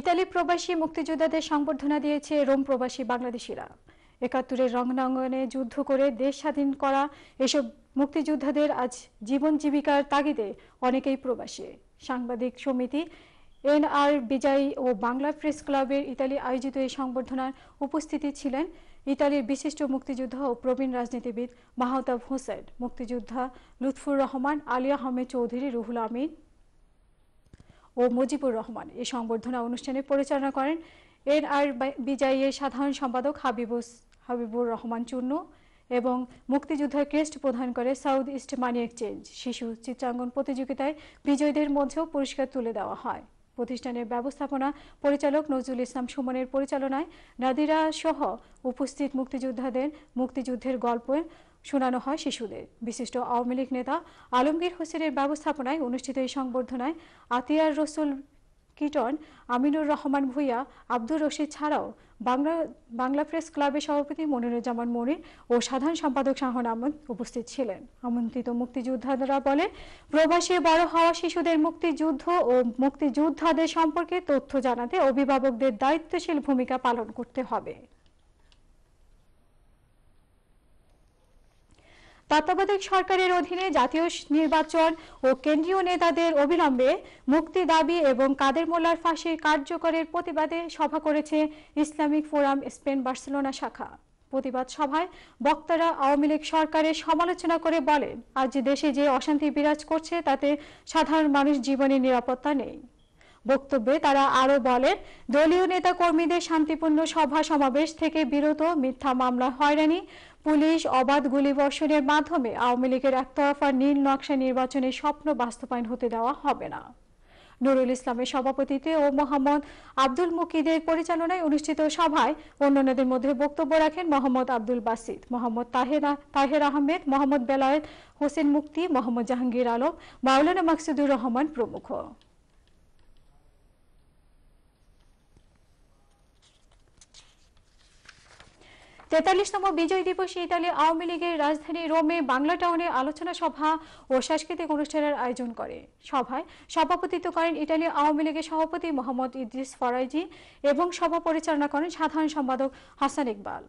Italy প্রবাসী মুক্তিযোদ্ধাদের সংবর্ধনা দিয়েছে রোম প্রবাসী বাংলাদেশিরা একাত্তরের রংনাঙ্গনে যুদ্ধ করে দেশ স্বাধীন করা এসব মুক্তিযোদ্ধাদের আজ জীবন জীবিকার তাগিদে অনেকেই প্রবাসী সাংবাদিক সমিতি এনআর বিজয়ী ও বাংলা প্রেস ক্লাবের ইতালি আয়োজিত এই সংবর্ধনার উপস্থিতি ছিলেন ইতালির বিশিষ্ট মুক্তিযোদ্ধা ও প্রবীণ রাজনীতিবিদ মাহতাব হোসেন মুক্তিযোদ্ধা লুৎফুর রহমান আলী আহমেদ চৌধুরী রুহুল আমিন ও মুজিবুর রহমান এই সংবর্ধনা অনুষ্ঠানে পরিচালনা করেন এনআর বিজয়ীর সাধারণ সম্পাদক হাবিবুস হাবিবুর রহমান চূর্ণ এবং মুক্তিযোদ্ধা ক্রেস্ট প্রদান করে সাউথ ইস্ট মানি এক্সচেঞ্জ শিশু চিত্রাঙ্গন প্রতিযোগিতায় বিজয়ীদের মধ্যেও পুরস্কার তুলে দেওয়া হয় প্রতিষ্ঠানের ব্যবস্থাপনা পরিচালক নজরুল ইসলাম সুমনের পরিচালনায় নাদিরা সহ উপস্থিত মুক্তিযোদ্ধাদের মুক্তিযুদ্ধের গল্পের শোনানো হয় শিশুদের বিশিষ্ট আওয়ামী লীগ নেতা আলমগীর হোসেনের ব্যবস্থাপনায় অনুষ্ঠিত এই সংবর্ধনায় আতিয়ার রসুল কিটন আমিনুর রহমান ভুইয়া আব্দুর রশিদ ছাড়াও বাংলা বাংলা প্রেস ক্লাবের সভাপতি মনিরুজ্জামান মনির ও সাধারণ সম্পাদক শাহন আহমদ উপস্থিত ছিলেন আমন্ত্রিত মুক্তিযোদ্ধারা বলে প্রবাসী বড় হওয়া শিশুদের মুক্তিযুদ্ধ ও মুক্তিযোদ্ধাদের সম্পর্কে তথ্য জানাতে অভিভাবকদের দায়িত্বশীল ভূমিকা পালন করতে হবে তত্ত্বাবধায়ক সরকারের অধীনে জাতীয় নির্বাচন ও কেন্দ্রীয় নেতাদের অবিলম্বে মুক্তি দাবি এবং কাদের মোল্লার ফাঁসির কার্যকরের প্রতিবাদে সভা করেছে ইসলামিক ফোরাম স্পেন বার্সেলোনা শাখা প্রতিবাদ সভায় বক্তারা আওয়ামী লীগ সরকারের সমালোচনা করে বলেন আজ দেশে যে অশান্তি বিরাজ করছে তাতে সাধারণ মানুষ জীবনের নিরাপত্তা নেই বক্তব্যে তারা আরো বলেন দলীয় নেতা কর্মীদের শান্তিপূর্ণ সভা সমাবেশ থেকে বিরত মিথ্যা মামলা হয়রানি পুলিশ অবাধ গুলিবর্ষণের মাধ্যমে আওয়ামী লীগের একতরফা নীল নকশা নির্বাচনের স্বপ্ন বাস্তবায়ন হতে দেওয়া হবে না নুরুল ইসলামের সভাপতিত্বে ও মোহাম্মদ আব্দুল মুকিদের পরিচালনায় অনুষ্ঠিত সভায় অন্যান্যদের মধ্যে বক্তব্য রাখেন মোহাম্মদ আব্দুল বাসিদ মোহাম্মদ তাহের আহমেদ মোহাম্মদ বেলায়েত হোসেন মুক্তি মোহাম্মদ জাহাঙ্গীর আলম মাওলানা মাকসুদুর রহমান প্রমুখ তেতাল্লিশতম বিজয় দিবসে ইতালি আওয়ামী লীগের রাজধানী রোমে বাংলা টাউনে আলোচনা সভা ও সাংস্কৃতিক অনুষ্ঠানের আয়োজন করে সভায় সভাপতিত্ব করেন ইতালি আওয়ামী লীগের সভাপতি মোহাম্মদ ইদ্রিস ফরাইজি এবং সভা পরিচালনা করেন সাধারণ সম্পাদক হাসান ইকবাল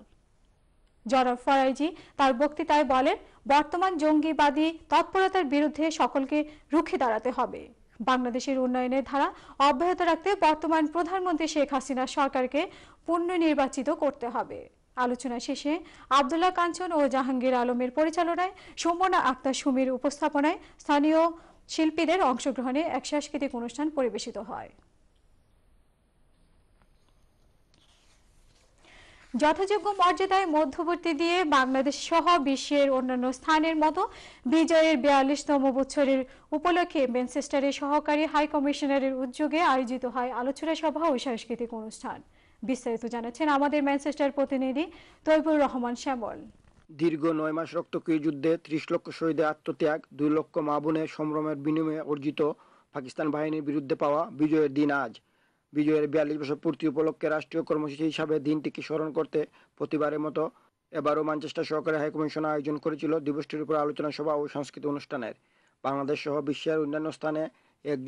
জনাব ফরাইজি তার বক্তৃতায় বলেন বর্তমান জঙ্গিবাদী তৎপরতার বিরুদ্ধে সকলকে রুখে দাঁড়াতে হবে বাংলাদেশের উন্নয়নের ধারা অব্যাহত রাখতে বর্তমান প্রধানমন্ত্রী শেখ হাসিনা সরকারকে পুনর্নির্বাচিত করতে হবে আলোচনা শেষে আবদুল্লাহ কাঞ্চন ও জাহাঙ্গীর আলমের পরিচালনায় সুমনা আক্তার সুমির উপস্থাপনায় স্থানীয় শিল্পীদের অংশগ্রহণে এক সাংস্কৃতিক অনুষ্ঠান পরিবেশিত হয় যথাযোগ্য মর্যাদায় মধ্যবর্তী দিয়ে বাংলাদেশ সহ বিশ্বের অন্যান্য স্থানের মতো বিজয়ের বিয়াল্লিশতম বছরের উপলক্ষে ম্যানচেস্টারের সহকারী হাই কমিশনারের উদ্যোগে আয়োজিত হয় আলোচনা সভা ও সাংস্কৃতিক অনুষ্ঠান বিস্তারিত জানাচ্ছেন আমাদের ম্যানচেস্টার প্রতিনিধি তৈবুর রহমান শ্যামল দীর্ঘ নয় মাস রক্তক্ষয়ী যুদ্ধে ত্রিশ লক্ষ শহীদের আত্মত্যাগ দুই লক্ষ মা বোনের সম্ভ্রমের বিনিময়ে অর্জিত পাকিস্তান বাহিনীর বিরুদ্ধে পাওয়া বিজয়ের দিন আজ বিজয়ের বিয়াল্লিশ বছর পূর্তি উপলক্ষে রাষ্ট্রীয় কর্মসূচি হিসাবে দিনটিকে স্মরণ করতে প্রতিবারের মতো এবারও ম্যানচেস্টার সহকারী হাইকমিশন আয়োজন করেছিল দিবসটির উপর আলোচনা সভা ও সংস্কৃতি অনুষ্ঠানের বাংলাদেশ সহ বিশ্বের অন্যান্য স্থানে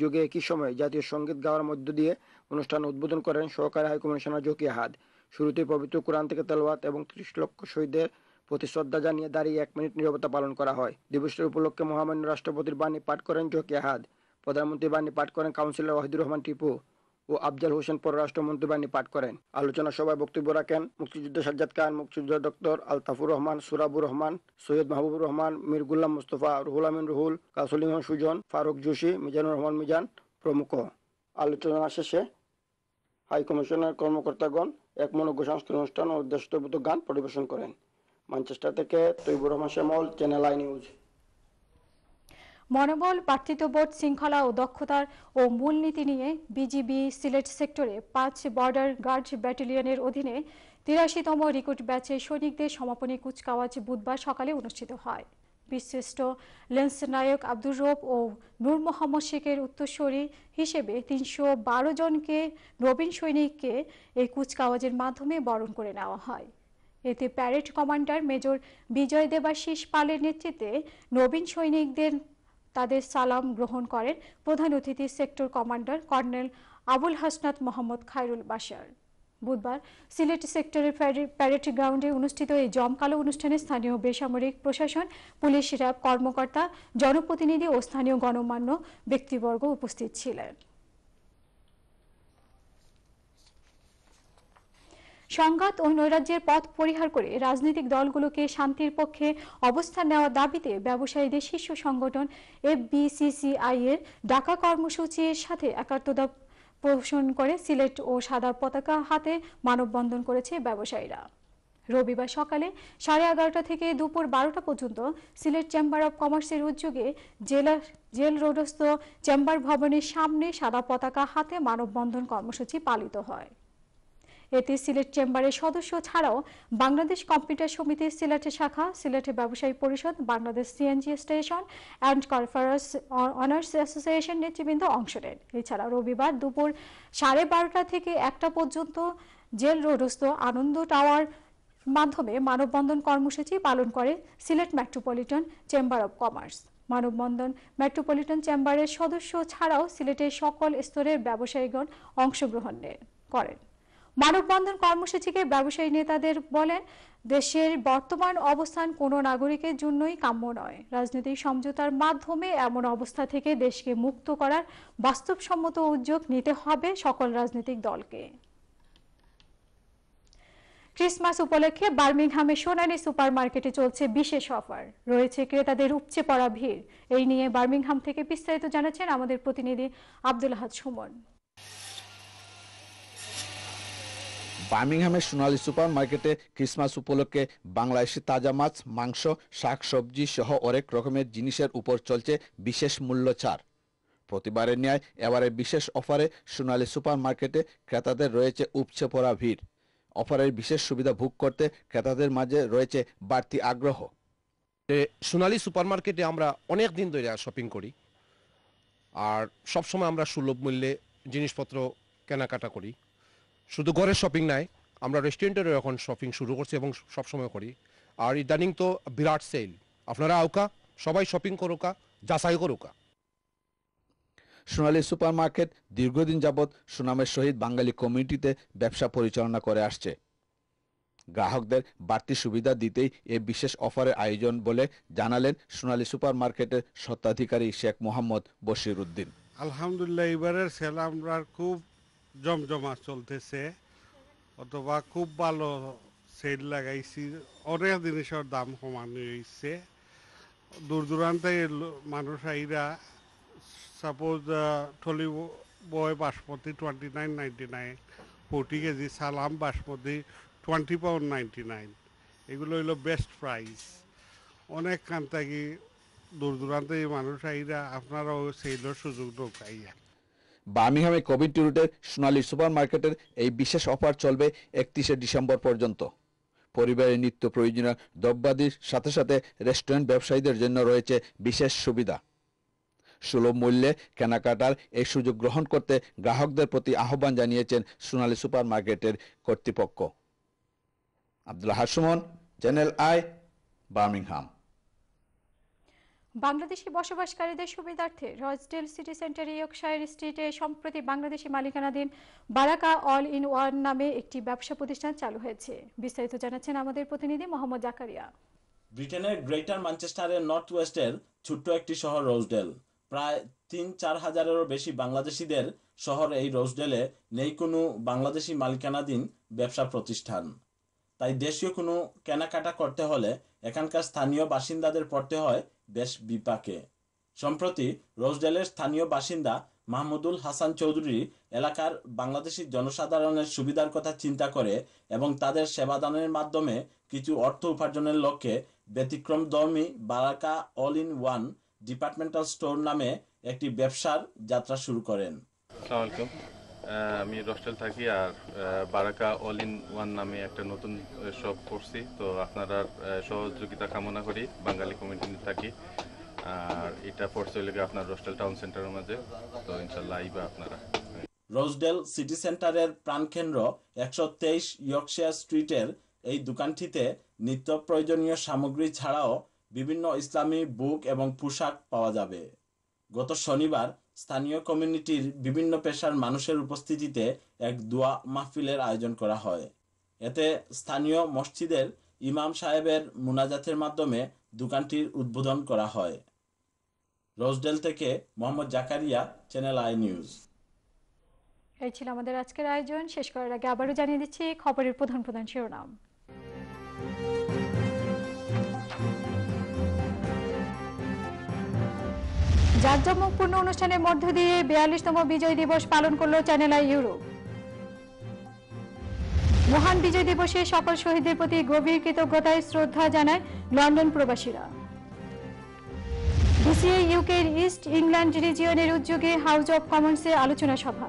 যুগে একই সময়ে জাতীয় সঙ্গীত গাওয়ার মধ্য দিয়ে অনুষ্ঠান উদ্বোধন করেন সহকারী হাইকমিশনার জকি আহাদ শুরুতে পবিত্র কোরআন থেকে তেলওয়াত এবং ত্রিশ লক্ষ শহীদের প্রতি শ্রদ্ধা জানিয়ে দাঁড়িয়ে এক মিনিট নিরবতা পালন করা হয় দিবসটির উপলক্ষে মহামান্য রাষ্ট্রপতির বাণী পাঠ করেন জকি আহাদ প্রধানমন্ত্রী বাণী পাঠ করেন কাউন্সিলর ওয়াহিদুর রহমান টিপু ও আফজাল হোসেন পররাষ্ট্র মন্ত্রী পাঠ করেন আলোচনা সভায় বক্তব্য রাখেন মুক্তিযুদ্ধ সাজ্জাদ খান মুক্তিযোদ্ধা ডক্টর আলতাফুর রহমান সুরাবুর রহমান সৈয়দ মাহবুবুর রহমান মিরগুল্লাম মুস্তফা রুহুল আমিন রুহুল কাসলিম সুজন ফারুক জোশী মিজানুর রহমান মিজান প্রমুখ আলোচনা শেষে হাই কমিশনের কর্মকর্তাগণ এক ঘোষণাস্থ অনুষ্ঠান ও দেশতবোধক গান পরিবেশন করেন ম্যানচেস্টার থেকে Taibur Rahman Shyamal channel I news মনোবল বোর্ড শৃঙ্খলা ও দক্ষতার ও মূলনীতি নিয়ে বিজিবি সিলেট সেক্টরে পাঁচ বর্ডার গার্ড ব্যাটালিয়নের অধীনে তিরাশিতম রিক্রুট ব্যাচে সৈনিকদের সমাপনী কুচকাওয়াজ বুধবার সকালে অনুষ্ঠিত হয় বিশ্রেষ্ঠ লেন্স নায়ক আব্দুর রব ও নূর মোহাম্মদ শেখের উত্তরস্বরী হিসেবে তিনশো বারো জনকে নবীন সৈনিককে এই কুচকাওয়াজের মাধ্যমে বরণ করে নেওয়া হয় এতে parade commander major Bijoy Debashish পালের নেতৃত্বে নবীন সৈনিকদের তাদের সালাম গ্রহণ করেন প্রধান অতিথি sector commander colonel Abul Hasnat Mohammad Khairul Bashar বুধবার সিলেট সেক্টরের প্যারেড গ্রাউন্ডে অনুষ্ঠিত এই জমকালো অনুষ্ঠানে স্থানীয় বেসামরিক প্রশাসন পুলিশ র্যাব কর্মকর্তা জনপ্রতিনিধি ও স্থানীয় গণমান্য ব্যক্তিবর্গ উপস্থিত ছিলেন সংঘাত ও নৈরাজ্যের পথ পরিহার করে রাজনৈতিক দলগুলোকে শান্তির পক্ষে অবস্থান নেওয়ার দাবিতে ব্যবসায়ীদের শীর্ষ সংগঠন এফবিসিসিআই এর ডাকা কর্মসূচির সাথে একাত্মতা পোষণ করে সিলেট ও সাদা পতাকা হাতে মানববন্ধন করেছে ব্যবসায়ীরা রবিবার সকালে সাড়ে এগারোটা থেকে দুপুর বারোটা পর্যন্ত সিলেট চেম্বার অব কমার্সের উদ্যোগে জেলা জেল রোডস্থ চেম্বার ভবনের সামনে সাদা পতাকা হাতে মানববন্ধন কর্মসূচি পালিত হয় এতে সিলেট চেম্বারের সদস্য ছাড়াও বাংলাদেশ কম্পিউটার সমিতির সিলেটের শাখা সিলেটের ব্যবসায়ী পরিষদ Bangladesh CNG station and conference owners association নেতৃবৃন্দ অংশ নেন এছাড়া রবিবার দুপুর সাড়ে বারোটা থেকে একটা পর্যন্ত জেল রোডস্থ আনন্দ টাওয়ার মাধ্যমে মানববন্ধন কর্মসূচি পালন করে Sylhet metropolitan chamber of commerce মানববন্ধন মেট্রোপলিটন চেম্বারের সদস্য ছাড়াও সিলেটের সকল স্তরের ব্যবসায়ীগণ অংশগ্রহণ করেন মানববন্ধন কর্মসূচিকে ব্যবসায়ী নেতাদের বলেন দেশের বর্তমান অবস্থান কোন নাগরিকের জন্যই কাম্য নয় রাজনৈতিক সমঝোতার মাধ্যমে এমন অবস্থা থেকে দেশকে মুক্ত করার বাস্তবসম্মত উদ্যোগ নিতে হবে সকল রাজনৈতিক দলকে ক্রিসমাস উপলক্ষে বার্মিংহামে সোনালী সুপার মার্কেটে চলছে বিশেষ অফার রয়েছে ক্রেতাদের উপচে পড়া ভিড় এই নিয়ে বার্মিংহাম থেকে বিস্তারিত জানাচ্ছেন আমাদের প্রতিনিধি আব্দুল হাত সুমন বার্মিংহামের সোনালী সুপার মার্কেটে ক্রিসমাস উপলক্ষে বাংলাদেশি তাজা মাছ মাংস শাকসবজি সহ অনেক রকমের জিনিসের উপর চলছে বিশেষ মূল্য ছাড় প্রতিবারের ন্যায় এবারে বিশেষ অফারে সোনালী সুপার মার্কেটে ক্রেতাদের রয়েছে উপচে পড়া ভিড় অফারের বিশেষ সুবিধা ভোগ করতে ক্রেতাদের মাঝে রয়েছে বাড়তি আগ্রহ সোনালী সুপার মার্কেটে আমরা অনেক দিন ধরে শপিং করি আর সবসময় আমরা সুলভ মূল্যে জিনিসপত্র কেনাকাটা করি শুধু ঘরের শপিং নাই আমরা রেস্টুরেন্টেরও এখন শপিং শুরু করছি এবং সবসময় করি আর ইদানিং তো বিরাট সেল আপনারা আউকা সবাই শপিং করুকা যাচাই করুকা সোনালী সুপার মার্কেট দীর্ঘদিন যাবৎ সুনামের সহিত বাঙালি কমিউনিটিতে ব্যবসা পরিচালনা করে আসছে গ্রাহকদের বাড়তি সুবিধা দিতেই এ বিশেষ অফারের আয়োজন বলে জানালেন সোনালী সুপার মার্কেটের স্বত্বাধিকারী শেখ মোহাম্মদ বশির উদ্দিন আলহামদুলিল্লাহ এবারের সেল আমরা খুব জমজমা চলতেছে অথবা খুব ভালো সেল লাগাইছি অনেক জিনিসের দাম কমানো হয়েছে দূর দূরান্তে মানুষ আইরা সাপোজ থলি বয় basmati twenty nine ninety nine forty KG Salam basmati twenty pound ninety nine এগুলো হইলো বেস্ট প্রাইস অনেক কান্তাকি দূর দূরান্তে মানুষ আইরা আপনারাও সেইলোর সুযোগ ঢোকাইয়া বার্মিংহামে কবিটি রুটের সোনালী মার্কেটের এই বিশেষ অফার চলবে একত্রিশে ডিসেম্বর পর্যন্ত পরিবারের নিত্য প্রয়োজনীয় দ্রব্যাদির সাথে সাথে রেস্টুরেন্ট ব্যবসায়ীদের জন্য রয়েছে বিশেষ সুবিধা সুলভ মূল্যে কেনাকাটার এই সুযোগ গ্রহণ করতে গ্রাহকদের প্রতি আহ্বান জানিয়েছেন সোনালী মার্কেটের কর্তৃপক্ষ Abdullah Sumon channel I Birmingham Bangladeshi বসবাসকারীদের সুবিধার্থে রজডেল সিটি সেন্টার ইয়র্কশায়ার স্ট্রিটে সম্প্রতি বাংলাদেশি মালিকানাধীন বারাকা অল ইন ওয়ান নামে একটি ব্যবসা প্রতিষ্ঠান চালু হয়েছে বিস্তারিত জানাচ্ছেন আমাদের প্রতিনিধি মোহাম্মদ জাকারিয়া ব্রিটেনের গ্রেটার ম্যানচেস্টারের নর্থ ওয়েস্টের ছোট্ট একটি শহর রোজডেল প্রায় তিন চার হাজারেরও বেশি বাংলাদেশিদের শহর এই রোজডেলে নেই কোনো বাংলাদেশি মালিকানাধীন ব্যবসা প্রতিষ্ঠান তাই দেশীয় কোনো কেনাকাটা করতে হলে এখানকার স্থানীয় বাসিন্দাদের পড়তে হয় দেশ বিপাকে সম্প্রতি রোজডেলের স্থানীয় বাসিন্দা মাহমুদুল হাসান চৌধুরী এলাকার বাংলাদেশি জনসাধারণের সুবিধার কথা চিন্তা করে এবং তাদের সেবাদানের মাধ্যমে কিছু অর্থ উপার্জনের লক্ষ্যে ব্যতিক্রম দর্মী Baraka all in one departmental store নামে একটি ব্যবসার যাত্রা শুরু করেন আমি রস্টেল থাকি আর বারাকা অল ইন ওয়ান নামে একটা নতুন শপ করছি তো আপনারা সহযোগিতা কামনা করি বাঙালি কমিউনিটি থাকি আর এটা পড়ছে লেগে আপনার রস্টেল টাউন সেন্টারের মাঝে তো ইনশাল্লাহ আইবা আপনারা রোজডেল সিটি সেন্টারের প্রাণকেন্দ্র একশো তেইশ ইয়কশিয়া স্ট্রিটের এই দোকানটিতে নিত্য প্রয়োজনীয় সামগ্রী ছাড়াও বিভিন্ন ইসলামী বুক এবং পোশাক পাওয়া যাবে গত শনিবার স্থানীয় কমিউনিটির বিভিন্ন পেশার মানুষের উপস্থিতিতে এক দোয়া মাহফিলের আয়োজন করা হয় এতে স্থানীয় মসজিদের ইমাম সাহেবের মুনাজাতের মাধ্যমে দোকানটির উদ্বোধন করা হয় রোজডেল থেকে Mohammad Zakaria channel I news এই ছিল আমাদের আজকের আয়োজন শেষ করার আগে আবারও জানিয়ে দিচ্ছি খবরের প্রধান প্রধান শিরোনাম জাঁকজমকপূর্ণ অনুষ্ঠানের মধ্য দিয়ে বিয়াল্লিশতম বিজয় দিবস পালন করল চ্যানেল আই ইউরোপ মহান বিজয় দিবসে সকল শহীদদের প্রতি গভীর কৃতজ্ঞতায় শ্রদ্ধা জানায় লন্ডন প্রবাসীরা বিসিএ ইউকের ইস্ট ইংল্যান্ড রিজিয়নের উদ্যোগে হাউস অব কমন্সে আলোচনা সভা